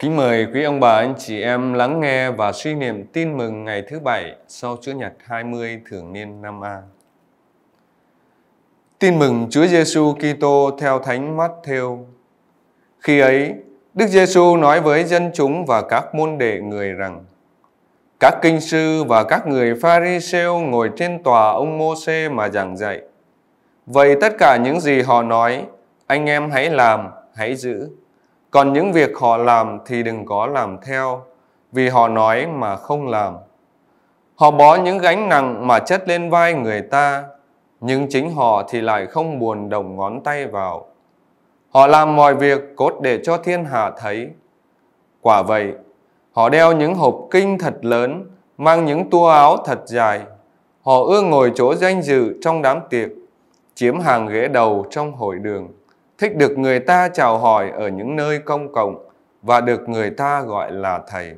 Kính mời quý ông bà, anh chị em lắng nghe và suy niệm tin mừng ngày thứ Bảy sau Chúa Nhật 20 thường niên năm A. Tin mừng Chúa Giêsu Kitô theo Thánh Matthew. Khi ấy, Đức Giêsu nói với dân chúng và các môn đệ người rằng: Các kinh sư và các người Pharisêu ngồi trên tòa ông Môse mà giảng dạy. Vậy tất cả những gì họ nói, anh em hãy làm, hãy giữ còn những việc họ làm thì đừng có làm theo, vì họ nói mà không làm. Họ bó những gánh nặng mà chất lên vai người ta, nhưng chính họ thì lại không buồn đồng ngón tay vào. Họ làm mọi việc cốt để cho thiên hạ thấy. Quả vậy, họ đeo những hộp kinh thật lớn, mang những tua áo thật dài. Họ ưa ngồi chỗ danh dự trong đám tiệc, chiếm hàng ghế đầu trong hội đường thích được người ta chào hỏi ở những nơi công cộng và được người ta gọi là thầy.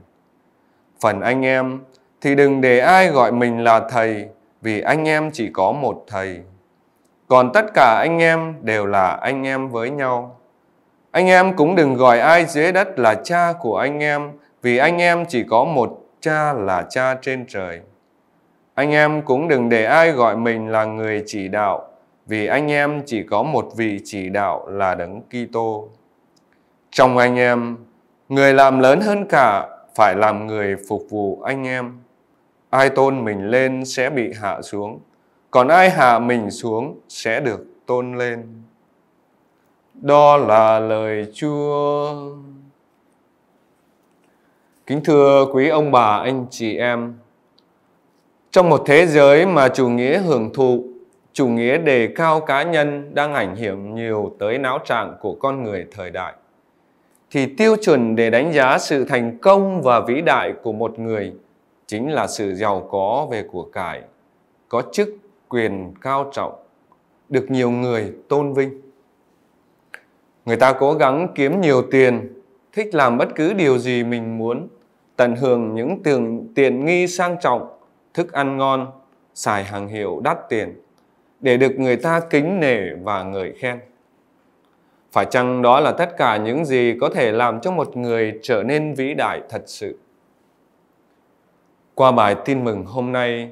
Phần anh em thì đừng để ai gọi mình là thầy vì anh em chỉ có một thầy. Còn tất cả anh em đều là anh em với nhau. Anh em cũng đừng gọi ai dưới đất là cha của anh em vì anh em chỉ có một cha là cha trên trời. Anh em cũng đừng để ai gọi mình là người chỉ đạo vì anh em chỉ có một vị chỉ đạo là Đấng Kitô. Trong anh em, người làm lớn hơn cả phải làm người phục vụ anh em. Ai tôn mình lên sẽ bị hạ xuống, còn ai hạ mình xuống sẽ được tôn lên. Đó là lời Chúa. Kính thưa quý ông bà, anh chị em, trong một thế giới mà chủ nghĩa hưởng thụ chủ nghĩa đề cao cá nhân đang ảnh hưởng nhiều tới não trạng của con người thời đại thì tiêu chuẩn để đánh giá sự thành công và vĩ đại của một người chính là sự giàu có về của cải có chức quyền cao trọng được nhiều người tôn vinh người ta cố gắng kiếm nhiều tiền thích làm bất cứ điều gì mình muốn tận hưởng những tiền nghi sang trọng thức ăn ngon xài hàng hiệu đắt tiền để được người ta kính nể và ngợi khen. Phải chăng đó là tất cả những gì có thể làm cho một người trở nên vĩ đại thật sự? Qua bài tin mừng hôm nay,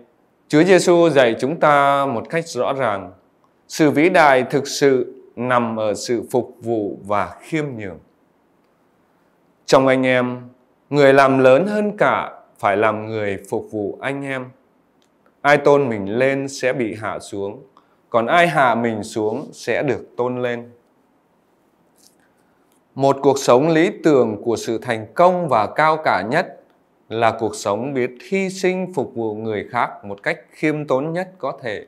Chúa Giêsu dạy chúng ta một cách rõ ràng, sự vĩ đại thực sự nằm ở sự phục vụ và khiêm nhường. Trong anh em, người làm lớn hơn cả phải làm người phục vụ anh em. Ai tôn mình lên sẽ bị hạ xuống, còn ai hạ mình xuống sẽ được tôn lên một cuộc sống lý tưởng của sự thành công và cao cả nhất là cuộc sống biết hy sinh phục vụ người khác một cách khiêm tốn nhất có thể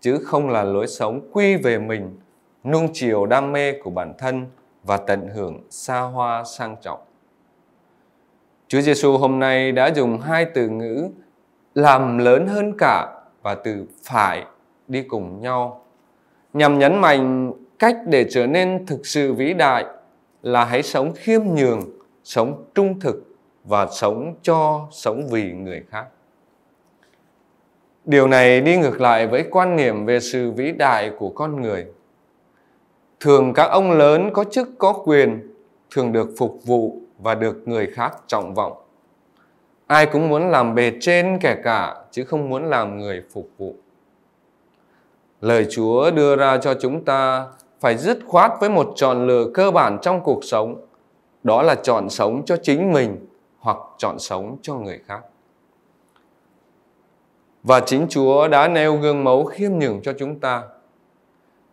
chứ không là lối sống quy về mình nuông chiều đam mê của bản thân và tận hưởng xa hoa sang trọng Chúa Giêsu hôm nay đã dùng hai từ ngữ làm lớn hơn cả và từ phải đi cùng nhau nhằm nhấn mạnh cách để trở nên thực sự vĩ đại là hãy sống khiêm nhường sống trung thực và sống cho sống vì người khác điều này đi ngược lại với quan niệm về sự vĩ đại của con người thường các ông lớn có chức có quyền thường được phục vụ và được người khác trọng vọng ai cũng muốn làm bề trên kẻ cả chứ không muốn làm người phục vụ Lời Chúa đưa ra cho chúng ta phải dứt khoát với một chọn lựa cơ bản trong cuộc sống, đó là chọn sống cho chính mình hoặc chọn sống cho người khác. Và chính Chúa đã nêu gương mẫu khiêm nhường cho chúng ta.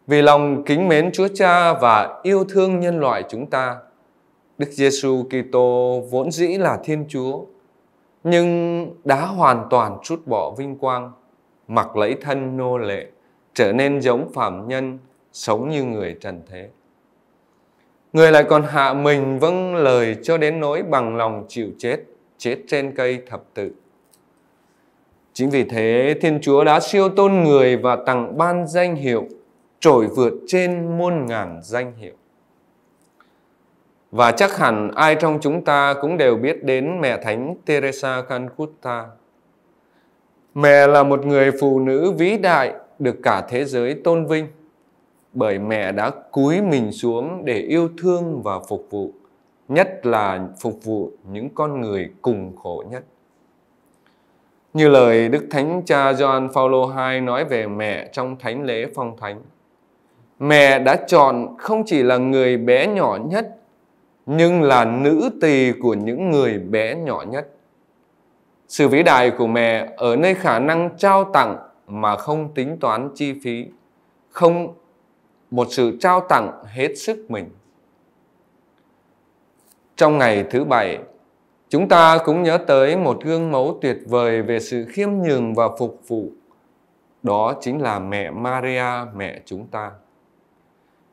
Vì lòng kính mến Chúa Cha và yêu thương nhân loại chúng ta, Đức Giêsu Kitô vốn dĩ là Thiên Chúa, nhưng đã hoàn toàn trút bỏ vinh quang, mặc lấy thân nô lệ trở nên giống phạm nhân, sống như người trần thế. Người lại còn hạ mình vâng lời cho đến nỗi bằng lòng chịu chết, chết trên cây thập tự. Chính vì thế, Thiên Chúa đã siêu tôn người và tặng ban danh hiệu trổi vượt trên muôn ngàn danh hiệu. Và chắc hẳn ai trong chúng ta cũng đều biết đến mẹ Thánh Teresa Calcutta. Mẹ là một người phụ nữ vĩ đại được cả thế giới tôn vinh bởi mẹ đã cúi mình xuống để yêu thương và phục vụ, nhất là phục vụ những con người cùng khổ nhất. Như lời Đức Thánh Cha John Paulo II nói về mẹ trong thánh lễ phong thánh, mẹ đã chọn không chỉ là người bé nhỏ nhất, nhưng là nữ tỳ của những người bé nhỏ nhất. Sự vĩ đại của mẹ ở nơi khả năng trao tặng mà không tính toán chi phí không một sự trao tặng hết sức mình trong ngày thứ bảy chúng ta cũng nhớ tới một gương mẫu tuyệt vời về sự khiêm nhường và phục vụ đó chính là mẹ maria mẹ chúng ta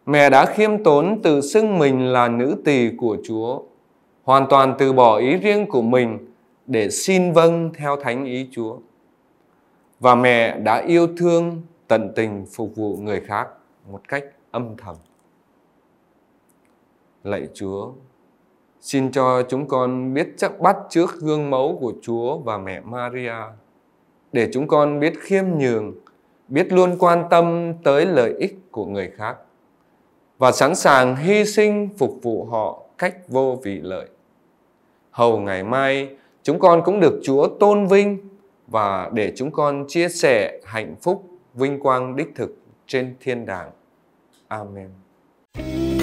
mẹ đã khiêm tốn tự xưng mình là nữ tỳ của chúa hoàn toàn từ bỏ ý riêng của mình để xin vâng theo thánh ý chúa và mẹ đã yêu thương tận tình phục vụ người khác một cách âm thầm. Lạy Chúa, xin cho chúng con biết chắc bắt trước gương mẫu của Chúa và mẹ Maria để chúng con biết khiêm nhường, biết luôn quan tâm tới lợi ích của người khác và sẵn sàng hy sinh phục vụ họ cách vô vị lợi. Hầu ngày mai chúng con cũng được Chúa tôn vinh và để chúng con chia sẻ hạnh phúc vinh quang đích thực trên thiên đàng. Amen.